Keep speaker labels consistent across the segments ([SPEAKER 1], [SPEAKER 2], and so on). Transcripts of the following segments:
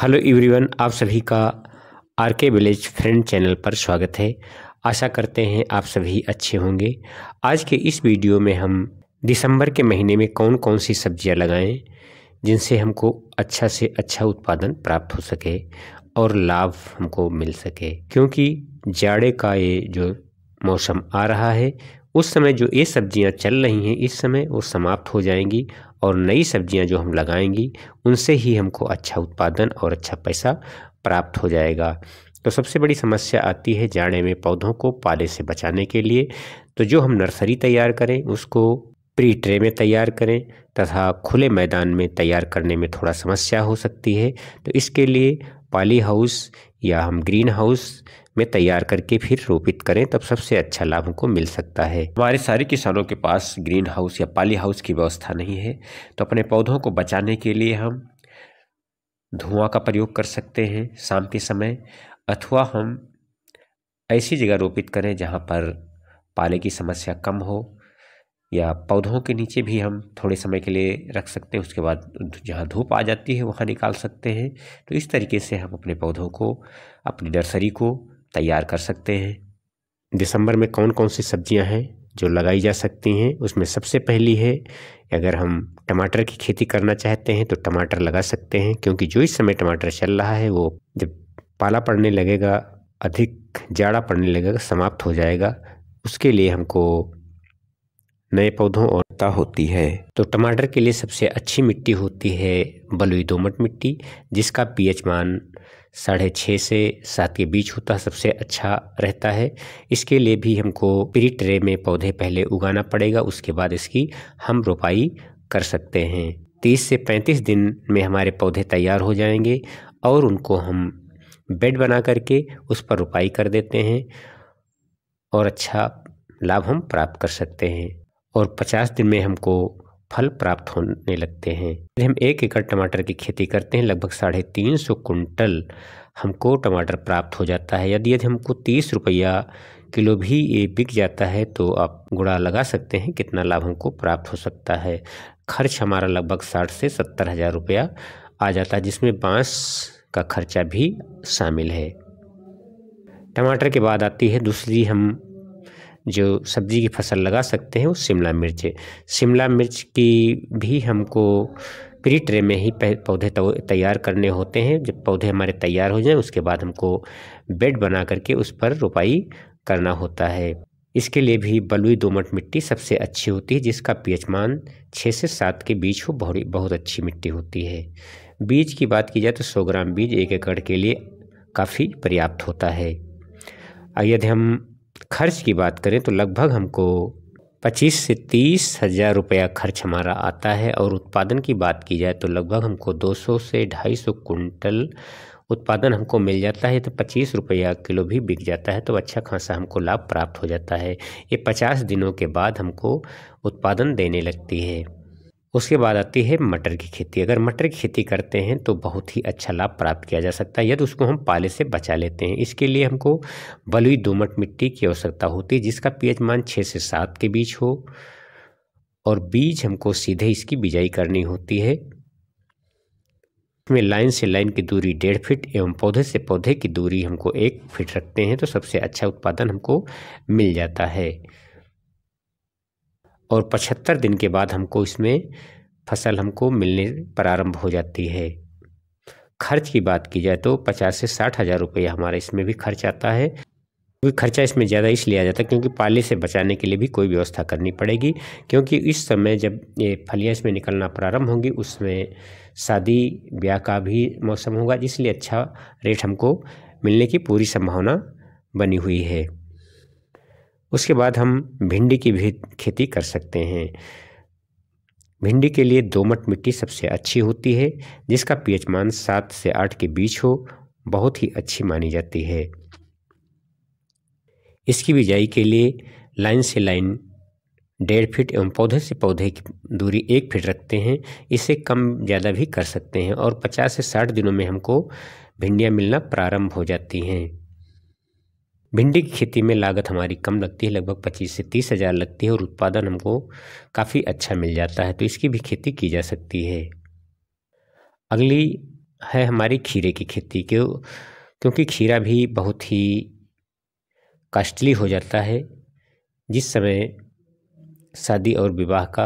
[SPEAKER 1] hello everyone आप सभी का आर के विलेज फ्रेंड चैनल पर स्वागत है आशा करते हैं आप सभी अच्छे होंगे आज के इस वीडियो में हम दिसंबर के महीने में कौन कौन सी सब्जियां लगाएं जिनसे हमको अच्छा से अच्छा उत्पादन प्राप्त हो सके और लाभ हमको मिल सके क्योंकि जाड़े का ये जो मौसम आ रहा है उस समय जो ये सब्जियां चल रही हैं इस समय वो समाप्त हो जाएंगी और नई सब्जियां जो हम लगाएंगी उनसे ही हमको अच्छा उत्पादन और अच्छा पैसा प्राप्त हो जाएगा तो सबसे बड़ी समस्या आती है जाड़े में पौधों को पाले से बचाने के लिए तो जो हम नर्सरी तैयार करें उसको प्री ट्रे में तैयार करें तथा खुले मैदान में तैयार करने में थोड़ा समस्या हो सकती है तो इसके लिए पाली हाउस या हम ग्रीन हाउस में तैयार करके फिर रोपित करें तब सबसे अच्छा लाभ हमको मिल सकता है हमारे सारे किसानों के पास ग्रीन हाउस या पाली हाउस की व्यवस्था नहीं है तो अपने पौधों को बचाने के लिए हम धुआं का प्रयोग कर सकते हैं शाम के समय अथवा हम ऐसी जगह रोपित करें जहाँ पर पाले की समस्या कम हो या पौधों के नीचे भी हम थोड़े समय के लिए रख सकते हैं उसके बाद जहाँ धूप आ जाती है वहाँ निकाल सकते हैं तो इस तरीके से हम अपने पौधों को अपनी नर्सरी को तैयार कर सकते हैं दिसंबर में कौन कौन सी सब्जियां हैं जो लगाई जा सकती हैं उसमें सबसे पहली है अगर हम टमाटर की खेती करना चाहते हैं तो टमाटर लगा सकते हैं क्योंकि जो इस समय टमाटर चल रहा है वो जब पाला पड़ने लगेगा अधिक जाड़ा पड़ने लगेगा समाप्त हो जाएगा उसके लिए हमको नए पौधों और ता होती है तो टमाटर के लिए सबसे अच्छी मिट्टी होती है बलुई दोमट मिट्टी जिसका पीएच मान साढ़े छः से सात के बीच होता सबसे अच्छा रहता है इसके लिए भी हमको प्री ट्रे में पौधे पहले उगाना पड़ेगा उसके बाद इसकी हम रोपाई कर सकते हैं तीस से पैंतीस दिन में हमारे पौधे तैयार हो जाएंगे और उनको हम बेड बना करके उस पर रोपाई कर देते हैं और अच्छा लाभ हम प्राप्त कर सकते हैं और पचास दिन में हमको फल प्राप्त होने लगते हैं यदि हम एक एकड़ टमाटर की खेती करते हैं लगभग साढ़े तीन सौ कुंटल हमको टमाटर प्राप्त हो जाता है यदि यदि हमको तीस रुपया किलो भी ये बिक जाता है तो आप गुड़ा लगा सकते हैं कितना लाभ हमको प्राप्त हो सकता है खर्च हमारा लगभग साठ से सत्तर हज़ार रुपया आ जाता है जिसमें बांस का खर्चा भी शामिल है टमाटर के बाद आती है दूसरी हम जो सब्जी की फसल लगा सकते हैं वो शिमला मिर्च है शिमला मिर्च की भी हमको प्री ट्रे में ही पौधे तो तैयार करने होते हैं जब पौधे हमारे तैयार हो जाएं उसके बाद हमको बेड बना करके उस पर रोपाई करना होता है इसके लिए भी बलुई दोमट मिट्टी सबसे अच्छी होती है जिसका पीएच मान छः से सात के बीच हो बहुत बहुत अच्छी मिट्टी होती है बीज की बात की जाए तो सौ ग्राम बीज एक एकड़ के लिए काफ़ी पर्याप्त होता है यदि हम खर्च की बात करें तो लगभग हमको पच्चीस से तीस हज़ार रुपया खर्च हमारा आता है और उत्पादन की बात की जाए तो लगभग हमको 200 से 250 कुंटल उत्पादन हमको मिल जाता है तो पच्चीस रुपया किलो भी बिक जाता है तो अच्छा खासा हमको लाभ प्राप्त हो जाता है ये पचास दिनों के बाद हमको उत्पादन देने लगती है उसके बाद आती है मटर की खेती अगर मटर की खेती करते हैं तो बहुत ही अच्छा लाभ प्राप्त किया जा सकता है यदि उसको हम पाले से बचा लेते हैं इसके लिए हमको बलुई दोमट मिट्टी की आवश्यकता होती है जिसका पीएच मान छः से सात के बीच हो और बीज हमको सीधे इसकी बिजाई करनी होती है इसमें लाइन से लाइन की दूरी डेढ़ फिट एवं पौधे से पौधे की दूरी हमको एक फिट रखते हैं तो सबसे अच्छा उत्पादन हमको मिल जाता है और पचहत्तर दिन के बाद हमको इसमें फसल हमको मिलने प्रारंभ हो जाती है खर्च की बात की जाए तो पचास से साठ हज़ार रुपये हमारा इसमें भी खर्च आता है क्योंकि खर्चा इसमें ज़्यादा इसलिए आ जाता है क्योंकि पाले से बचाने के लिए भी कोई व्यवस्था करनी पड़ेगी क्योंकि इस समय जब ये फलियाँ इसमें निकलना प्रारंभ होंगी उसमें शादी ब्याह का भी मौसम होगा इसलिए अच्छा रेट हमको मिलने की पूरी संभावना बनी हुई है उसके बाद हम भिंडी की भी खेती कर सकते हैं भिंडी के लिए दोमट मिट्टी सबसे अच्छी होती है जिसका पीएच मान सात से आठ के बीच हो बहुत ही अच्छी मानी जाती है इसकी बिजाई के लिए लाइन से लाइन डेढ़ फीट एवं पौधे से पौधे की दूरी एक फीट रखते हैं इसे कम ज़्यादा भी कर सकते हैं और 50 से 60 दिनों में हमको भिंडियाँ मिलना प्रारंभ हो जाती हैं भिंडी की खेती में लागत हमारी कम लगती है लगभग पच्चीस से तीस हज़ार लगती है और उत्पादन हमको काफ़ी अच्छा मिल जाता है तो इसकी भी खेती की जा सकती है अगली है हमारी खीरे की खेती क्यों क्योंकि खीरा भी बहुत ही कास्टली हो जाता है जिस समय शादी और विवाह का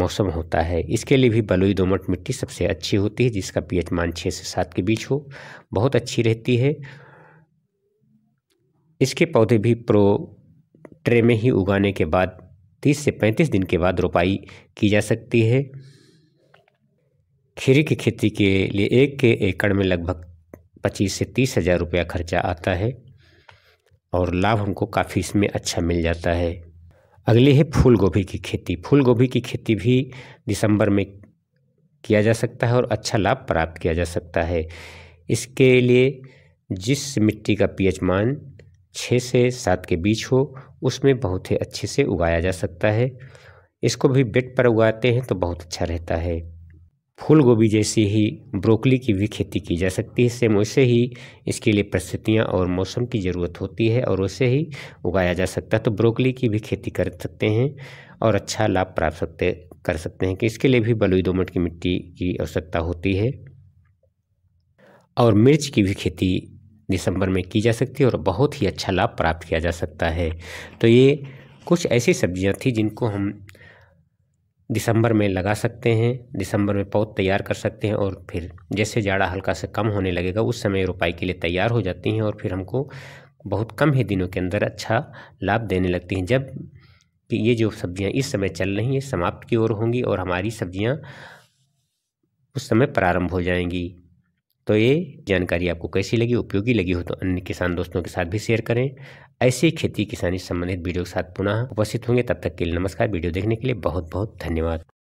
[SPEAKER 1] मौसम होता है इसके लिए भी बलुई दोमट मिट्टी सबसे अच्छी होती है जिसका पीएच मान छः से सात के बीच हो बहुत अच्छी रहती है इसके पौधे भी प्रो ट्रे में ही उगाने के बाद 30 से 35 दिन के बाद रोपाई की जा सकती है खीरे की खेती के लिए एक के एकड़ में लगभग 25 से तीस हज़ार रुपया खर्चा आता है और लाभ हमको काफ़ी इसमें अच्छा मिल जाता है अगली है फूल गोभी की खेती फूल गोभी की खेती भी दिसंबर में किया जा सकता है और अच्छा लाभ प्राप्त किया जा सकता है इसके लिए जिस मिट्टी का पीएच मान छः से सात के बीच हो उसमें बहुत ही अच्छे से उगाया जा सकता है इसको भी बेड पर उगाते हैं तो बहुत अच्छा रहता है फूल गोभी जैसी ही ब्रोकली की भी खेती की जा सकती है सेम वैसे ही इसके लिए परिस्थितियाँ और मौसम की ज़रूरत होती है और वैसे ही उगाया जा सकता है तो ब्रोकली की भी खेती कर सकते हैं और अच्छा लाभ प्राप्त सकते कर सकते हैं कि इसके लिए भी बलुई दोमट की मिट्टी की आवश्यकता होती है और मिर्च की भी खेती दिसंबर में की जा सकती है और बहुत ही अच्छा लाभ प्राप्त किया जा सकता है तो ये कुछ ऐसी सब्जियां थी जिनको हम दिसंबर में लगा सकते हैं दिसंबर में पौध तैयार कर सकते हैं और फिर जैसे जाड़ा हल्का से कम होने लगेगा उस समय रोपाई के लिए तैयार हो जाती हैं और फिर हमको बहुत कम ही दिनों के अंदर अच्छा लाभ देने लगती हैं जब कि ये जो सब्जियां इस समय चल रही हैं समाप्त की ओर होंगी और हमारी सब्जियां उस समय प्रारंभ हो जाएंगी तो ये जानकारी आपको कैसी लगी उपयोगी लगी हो तो अन्य किसान दोस्तों के साथ भी शेयर करें ऐसे खेती किसानी संबंधित वीडियो के साथ पुनः उपस्थित होंगे तब तक के लिए नमस्कार वीडियो देखने के लिए बहुत बहुत धन्यवाद